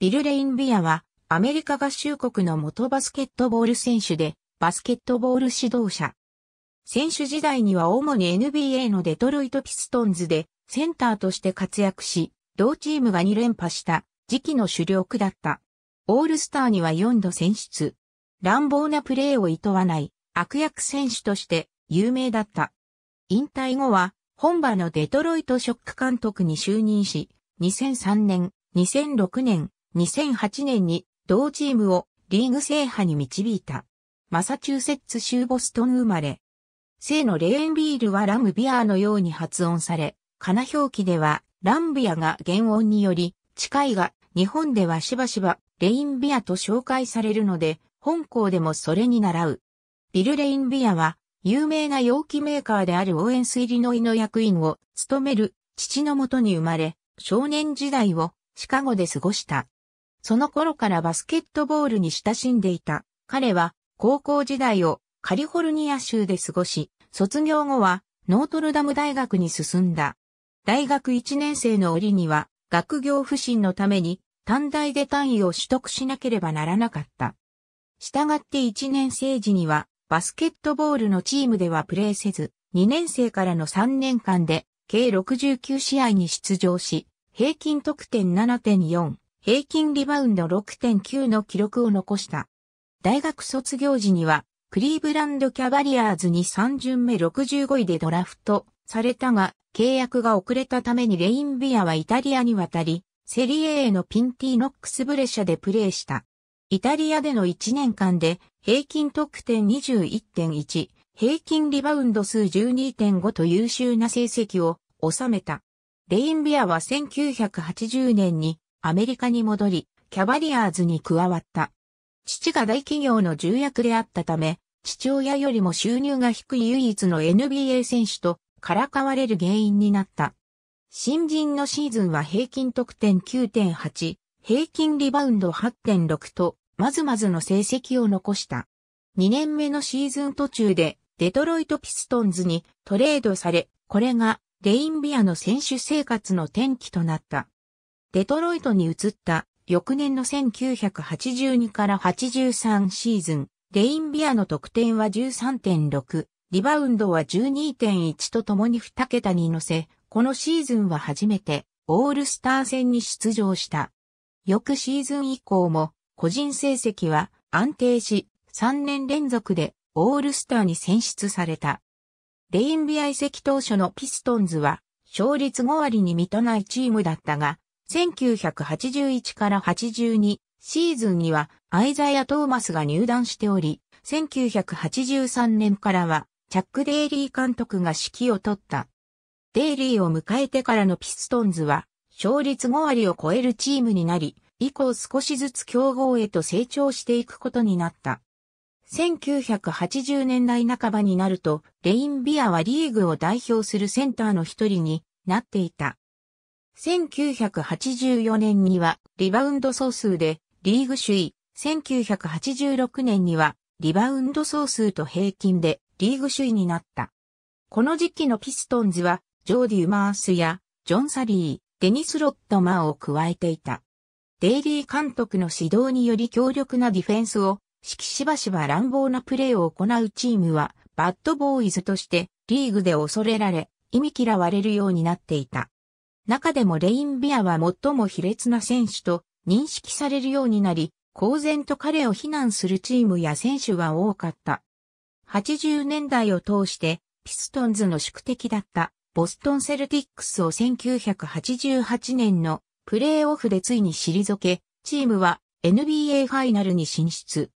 ビル・レインビアは、アメリカ合衆国の元バスケットボール選手で、バスケットボール指導者。選手時代には主に NBA のデトロイト・ピストンズで、センターとして活躍し、同チームが2連覇した、時期の主力だった。オールスターには4度選出。乱暴なプレーを厭わない、悪役選手として、有名だった。引退後は、本場のデトロイト・ショック監督に就任し、2003年、2006年、2008年に同チームをリーグ制覇に導いた。マサチューセッツ州ボストン生まれ。生のレーンビールはラムビアーのように発音され、カナ表記ではランビアが原音により近いが、日本ではしばしばレインビアと紹介されるので、本校でもそれに習う。ビル・レインビアは、有名な容器メーカーであるオーエンス・イリノイの役員を務める父のもとに生まれ、少年時代をシカゴで過ごした。その頃からバスケットボールに親しんでいた。彼は高校時代をカリフォルニア州で過ごし、卒業後はノートルダム大学に進んだ。大学1年生の折には学業不振のために短大で単位を取得しなければならなかった。従って1年生時にはバスケットボールのチームではプレーせず、2年生からの3年間で計69試合に出場し、平均得点7.4、平均リバウンド6.9の記録を残した。大学卒業時には、クリーブランドキャバリアーズに3巡目65位でドラフトされたが、契約が遅れたためにレインビアはイタリアに渡り、セリエ A のピンティノックスブレシャでプレーした。イタリアでの1年間で平均得点21.1、平均リバウンド数12.5と優秀な成績を収めた。レインビアは1980年にアメリカに戻り、キャバリアーズに加わった。父が大企業の重役であったため、父親よりも収入が低い唯一の NBA 選手とからかわれる原因になった。新人のシーズンは平均得点9.8、平均リバウンド8.6と、まずまずの成績を残した。2年目のシーズン途中で、デトロイトピストンズにトレードされ、これがレインビアの選手生活の転機となった。デトロイトに移った翌年の1982から83シーズン、レインビアの得点は13.6、リバウンドは12.1と共に2桁に乗せ、このシーズンは初めてオールスター戦に出場した。翌シーズン以降も個人成績は安定し、3年連続でオールスターに選出された。レインビア移籍当初のピストンズは勝率5割に満たないチームだったが、1981から82シーズンにはアイザイア・トーマスが入団しており、1983年からはチャック・デイリー監督が指揮を取った。デイリーを迎えてからのピストンズは勝率5割を超えるチームになり、以降少しずつ競合へと成長していくことになった。1980年代半ばになると、レインビアはリーグを代表するセンターの一人になっていた。1984年にはリバウンド総数でリーグ首位、1986年にはリバウンド総数と平均でリーグ首位になった。この時期のピストンズはジョーディ・マースやジョン・サリー、デニス・ロットマンを加えていた。デイリー監督の指導により強力なディフェンスを指揮しばしば乱暴なプレーを行うチームはバッドボーイズとしてリーグで恐れられ、意味嫌われるようになっていた。中でもレインビアは最も卑劣な選手と認識されるようになり、公然と彼を非難するチームや選手は多かった。80年代を通してピストンズの宿敵だったボストンセルティックスを1988年のプレーオフでついに退け、チームは NBA ファイナルに進出。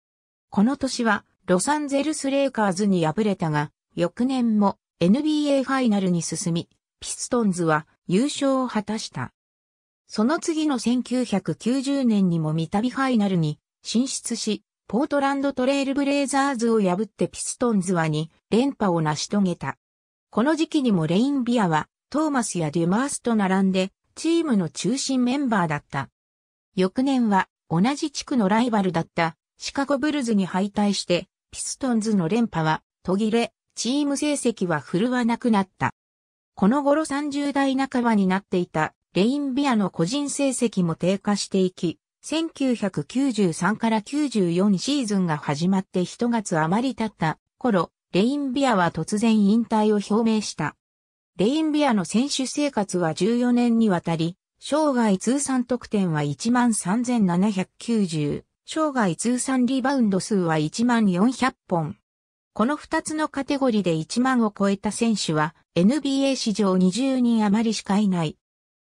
この年はロサンゼルスレイカーズに敗れたが、翌年も NBA ファイナルに進み、ピストンズは優勝を果たした。その次の1990年にも三度ファイナルに進出し、ポートランドトレイルブレイザーズを破ってピストンズは2連覇を成し遂げた。この時期にもレインビアはトーマスやデュマースと並んでチームの中心メンバーだった。翌年は同じ地区のライバルだったシカゴブルズに敗退してピストンズの連覇は途切れ、チーム成績は振るわなくなった。この頃30代半ばになっていたレインビアの個人成績も低下していき、1993から94シーズンが始まって1月余り経った頃、レインビアは突然引退を表明した。レインビアの選手生活は14年にわたり、生涯通算得点は13,790、生涯通算リバウンド数は14,000本。この2つのカテゴリーで1万を超えた選手は NBA 史上20人余りしかいない。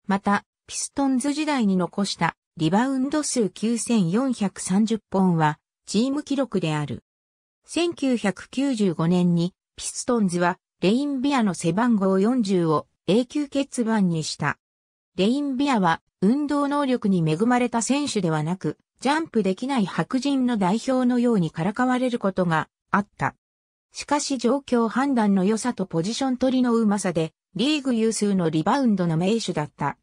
また、ピストンズ時代に残したリバウンド数9430本はチーム記録である。1995年にピストンズはレインビアの背番号40を永久欠番にした。レインビアは運動能力に恵まれた選手ではなく、ジャンプできない白人の代表のようにからかわれることがあった。しかし状況判断の良さとポジション取りのうまさで、リーグ有数のリバウンドの名手だった。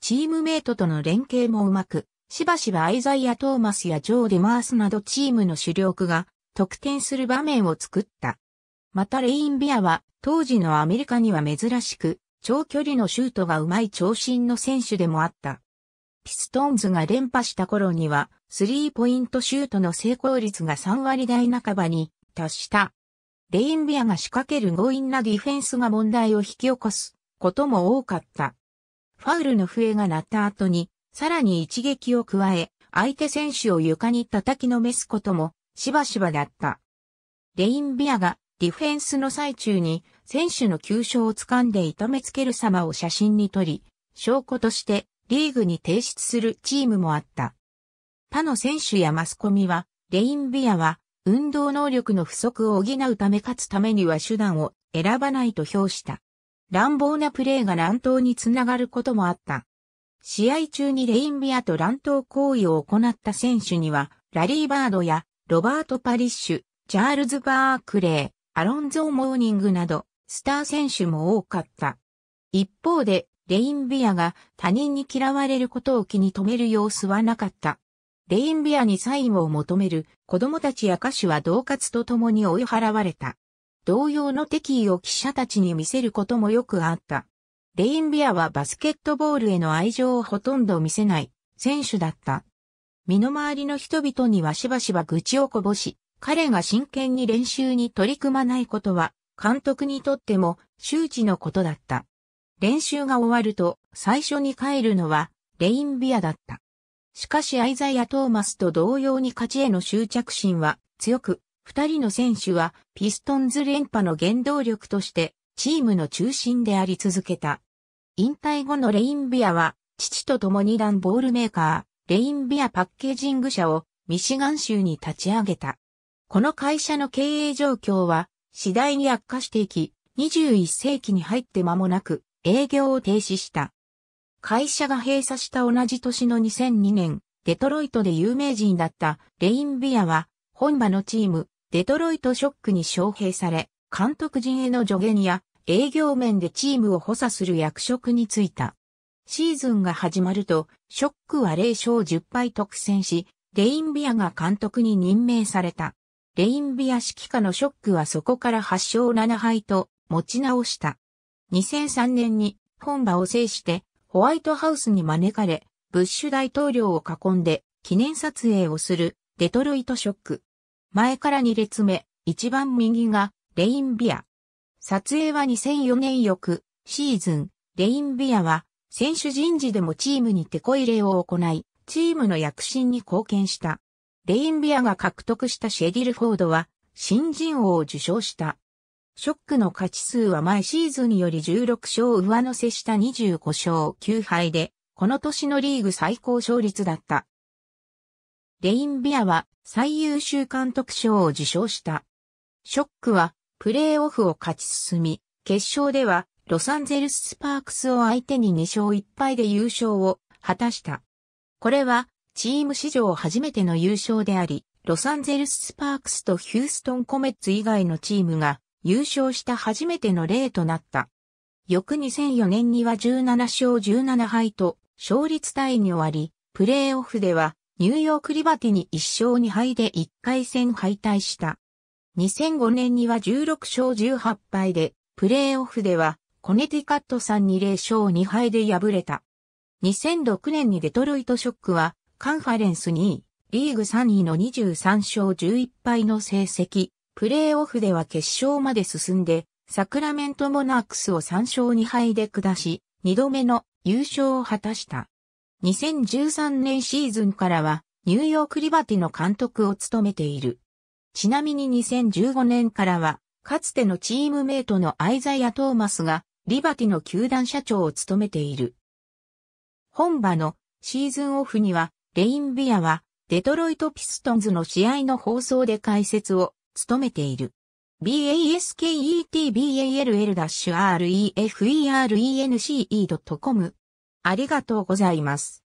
チームメイトとの連携もうまく、しばしばアイザイア・トーマスやジョー・ディマースなどチームの主力が得点する場面を作った。またレインビアは当時のアメリカには珍しく長距離のシュートがうまい長身の選手でもあった。ピストンズが連覇した頃にはスリーポイントシュートの成功率が3割台半ばに達した。レインビアが仕掛ける強引なディフェンスが問題を引き起こすことも多かった。ファウルの笛が鳴った後に、さらに一撃を加え、相手選手を床に叩きのめすことも、しばしばだった。レインビアがディフェンスの最中に選手の急所を掴んで痛めつける様を写真に撮り、証拠としてリーグに提出するチームもあった。他の選手やマスコミは、レインビアは運動能力の不足を補うため勝つためには手段を選ばないと評した。乱暴なプレーが乱闘につながることもあった。試合中にレインビアと乱闘行為を行った選手には、ラリー・バードやロバート・パリッシュ、チャールズ・バークレー、アロンゾー・モーニングなど、スター選手も多かった。一方で、レインビアが他人に嫌われることを気に留める様子はなかった。レインビアにサインを求める子供たちや歌手は同活と共に追い払われた。同様の敵意を記者たちに見せることもよくあった。レインビアはバスケットボールへの愛情をほとんど見せない選手だった。身の回りの人々にはしばしば愚痴をこぼし、彼が真剣に練習に取り組まないことは、監督にとっても周知のことだった。練習が終わると最初に帰るのはレインビアだった。しかしアイザイア・トーマスと同様に勝ちへの執着心は強く、二人の選手はピストンズ連覇の原動力としてチームの中心であり続けた。引退後のレインビアは父と共に段ボールメーカー、レインビアパッケージング社をミシガン州に立ち上げた。この会社の経営状況は次第に悪化していき、21世紀に入って間もなく営業を停止した。会社が閉鎖した同じ年の2002年、デトロイトで有名人だったレインビアは、本場のチーム、デトロイトショックに招聘され、監督陣への助言や営業面でチームを補佐する役職に就いた。シーズンが始まると、ショックは0勝10敗特選し、レインビアが監督に任命された。レインビア指揮下のショックはそこから8勝7敗と持ち直した。2003年に本場を制してホワイトハウスに招かれ、ブッシュ大統領を囲んで記念撮影をするデトロイトショック。前から2列目、一番右がレインビア。撮影は2004年翌シーズン、レインビアは選手人事でもチームにテこ入れを行い、チームの躍進に貢献した。レインビアが獲得したシェディルフォードは新人王を受賞した。ショックの勝ち数は前シーズンより16勝上乗せした25勝9敗で、この年のリーグ最高勝率だった。レインビアは最優秀監督賞を受賞した。ショックはプレーオフを勝ち進み、決勝ではロサンゼルススパークスを相手に2勝1敗で優勝を果たした。これはチーム史上初めての優勝であり、ロサンゼルススパークスとヒューストンコメッツ以外のチームが優勝した初めての例となった。翌2004年には17勝17敗と勝率タに終わり、プレーオフではニューヨークリバティに1勝2敗で1回戦敗退した。2005年には16勝18敗で、プレーオフではコネティカットさんに0勝2敗で敗れた。2006年にデトロイトショックはカンファレンス2位、リーグ3位の23勝11敗の成績、プレーオフでは決勝まで進んで、サクラメントモナークスを3勝2敗で下し、2度目の優勝を果たした。2013年シーズンからは、ニューヨークリバティの監督を務めている。ちなみに2015年からは、かつてのチームメイトのアイザイア・トーマスが、リバティの球団社長を務めている。本場のシーズンオフには、レインビアは、デトロイト・ピストンズの試合の放送で解説を務めている。basketball-ref.enc.com r ありがとうございます。